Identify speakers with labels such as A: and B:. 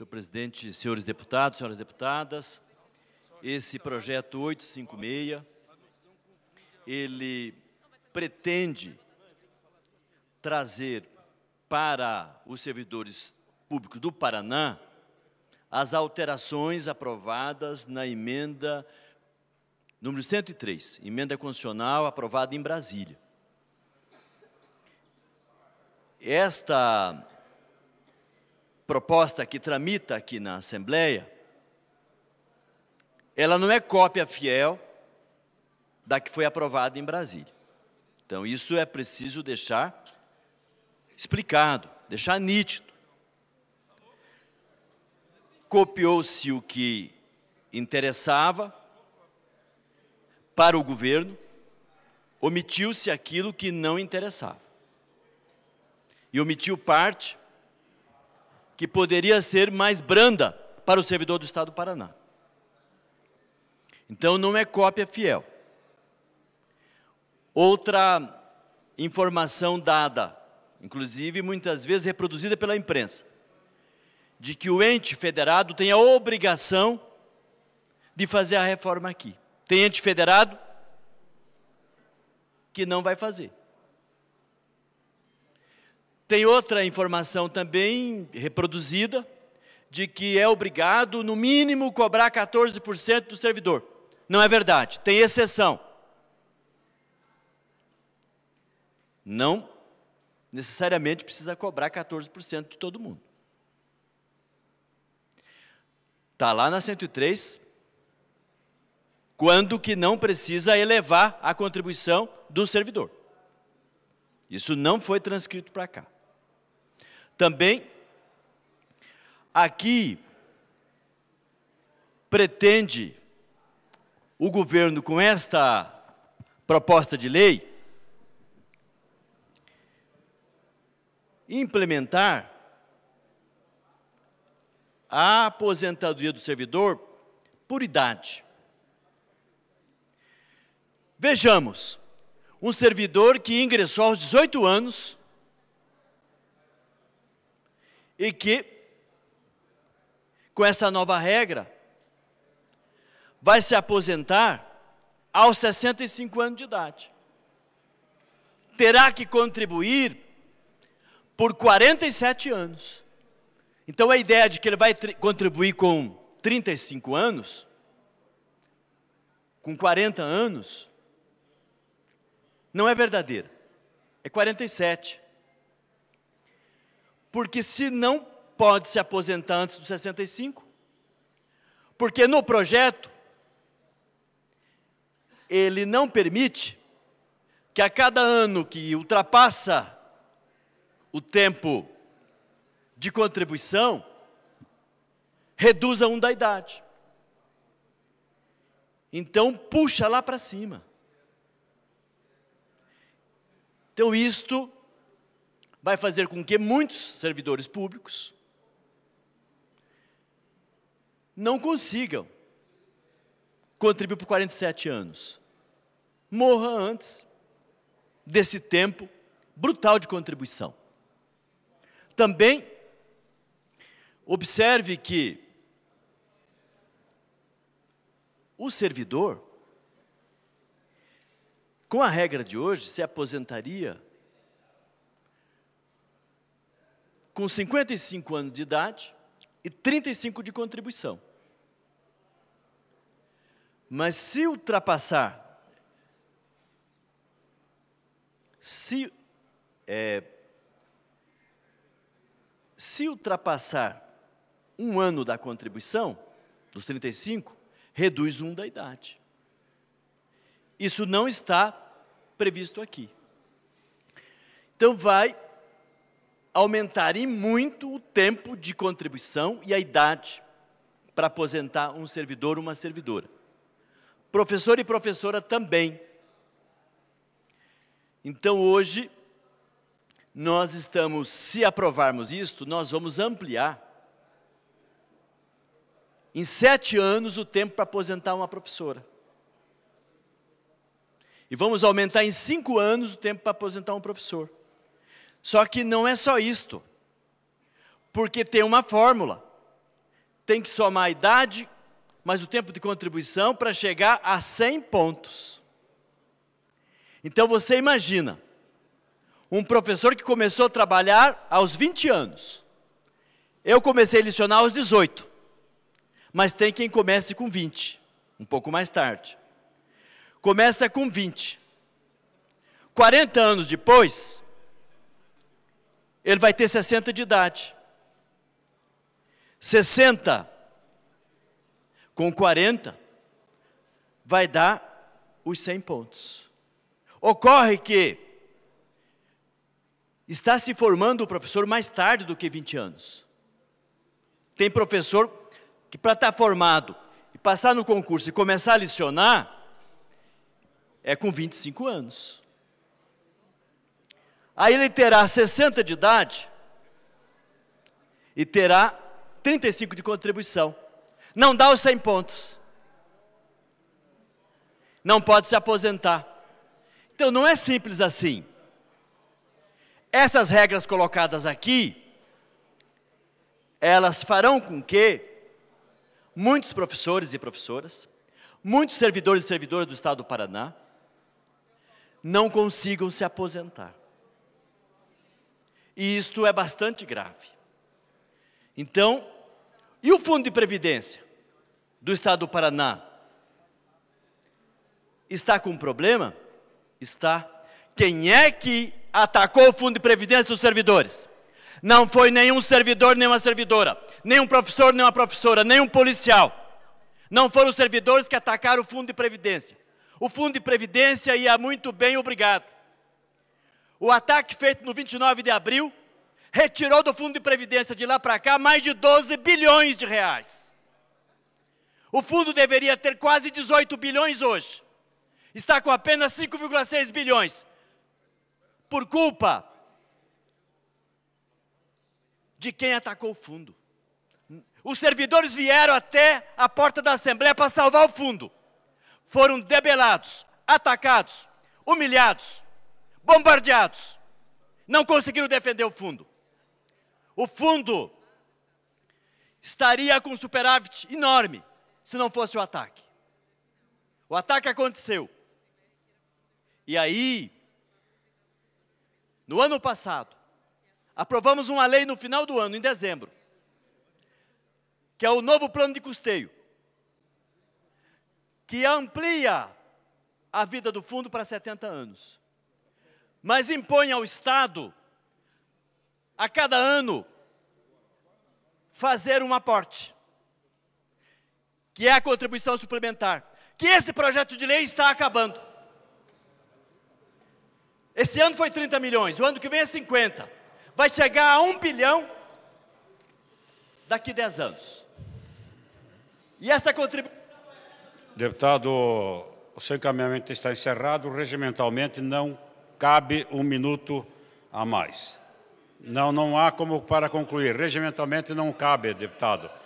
A: Senhor presidente, senhores deputados, senhoras deputadas, esse projeto 856, ele pretende trazer para os servidores públicos do Paraná as alterações aprovadas na emenda número 103, emenda constitucional aprovada em Brasília. Esta proposta que tramita aqui na Assembleia, ela não é cópia fiel da que foi aprovada em Brasília. Então, isso é preciso deixar explicado, deixar nítido. Copiou-se o que interessava para o governo, omitiu-se aquilo que não interessava. E omitiu parte que poderia ser mais branda para o servidor do Estado do Paraná. Então não é cópia fiel. Outra informação dada, inclusive muitas vezes reproduzida pela imprensa, de que o ente federado tem a obrigação de fazer a reforma aqui. Tem ente federado que não vai fazer. Tem outra informação também reproduzida de que é obrigado, no mínimo, cobrar 14% do servidor. Não é verdade, tem exceção. Não necessariamente precisa cobrar 14% de todo mundo. Está lá na 103, quando que não precisa elevar a contribuição do servidor. Isso não foi transcrito para cá. Também, aqui, pretende o governo com esta proposta de lei implementar a aposentadoria do servidor por idade. Vejamos, um servidor que ingressou aos 18 anos e que, com essa nova regra, vai se aposentar aos 65 anos de idade. Terá que contribuir por 47 anos. Então a ideia de que ele vai contribuir com 35 anos, com 40 anos, não é verdadeira. É 47. Porque se não pode se aposentar antes dos 65, porque no projeto ele não permite que a cada ano que ultrapassa o tempo de contribuição, reduza um da idade. Então puxa lá para cima. Então isto vai fazer com que muitos servidores públicos não consigam contribuir por 47 anos. Morra antes desse tempo brutal de contribuição. Também observe que o servidor, com a regra de hoje, se aposentaria com 55 anos de idade e 35 de contribuição. Mas se ultrapassar, se, é, se ultrapassar um ano da contribuição, dos 35, reduz um da idade. Isso não está previsto aqui. Então vai aumentar muito o tempo de contribuição e a idade para aposentar um servidor ou uma servidora. Professor e professora também. Então hoje nós estamos, se aprovarmos isto, nós vamos ampliar em sete anos o tempo para aposentar uma professora. E vamos aumentar em cinco anos o tempo para aposentar um professor. Só que não é só isto, porque tem uma fórmula. Tem que somar a idade, mais o tempo de contribuição para chegar a 100 pontos. Então você imagina, um professor que começou a trabalhar aos 20 anos. Eu comecei a lecionar aos 18, mas tem quem comece com 20, um pouco mais tarde. Começa com 20. 40 anos depois, ele vai ter 60 de idade. 60 com 40 vai dar os 100 pontos. Ocorre que está se formando o professor mais tarde do que 20 anos. Tem professor que, para estar tá formado e passar no concurso e começar a lecionar, é com 25 anos. Aí ele terá 60 de idade e terá 35 de contribuição. Não dá os 100 pontos. Não pode se aposentar. Então não é simples assim. Essas regras colocadas aqui, elas farão com que muitos professores e professoras, muitos servidores e servidoras do Estado do Paraná, não consigam se aposentar. E isto é bastante grave. Então, e o Fundo de Previdência do Estado do Paraná? Está com um problema? Está. Quem é que atacou o Fundo de Previdência dos servidores? Não foi nenhum servidor, nenhuma servidora, nenhum professor, nenhuma professora, nenhum policial. Não foram os servidores que atacaram o Fundo de Previdência. O Fundo de Previdência ia muito bem, obrigado. O ataque feito no 29 de abril retirou do fundo de previdência de lá para cá mais de 12 bilhões de reais. O fundo deveria ter quase 18 bilhões hoje. Está com apenas 5,6 bilhões. Por culpa de quem atacou o fundo. Os servidores vieram até a porta da Assembleia para salvar o fundo. Foram debelados, atacados, humilhados bombardeados, não conseguiram defender o fundo. O fundo estaria com um superávit enorme se não fosse o ataque. O ataque aconteceu. E aí, no ano passado, aprovamos uma lei no final do ano, em dezembro, que é o novo plano de custeio, que amplia a vida do fundo para 70 anos mas impõe ao Estado, a cada ano, fazer um aporte, que é a contribuição suplementar, que esse projeto de lei está acabando. Esse ano foi 30 milhões, o ano que vem é 50. Vai chegar a 1 bilhão daqui 10 anos. E essa contribuição. Deputado, o seu encaminhamento está encerrado, regimentalmente não cabe um minuto a mais. Não, não há como para concluir. Regimentalmente não cabe, deputado.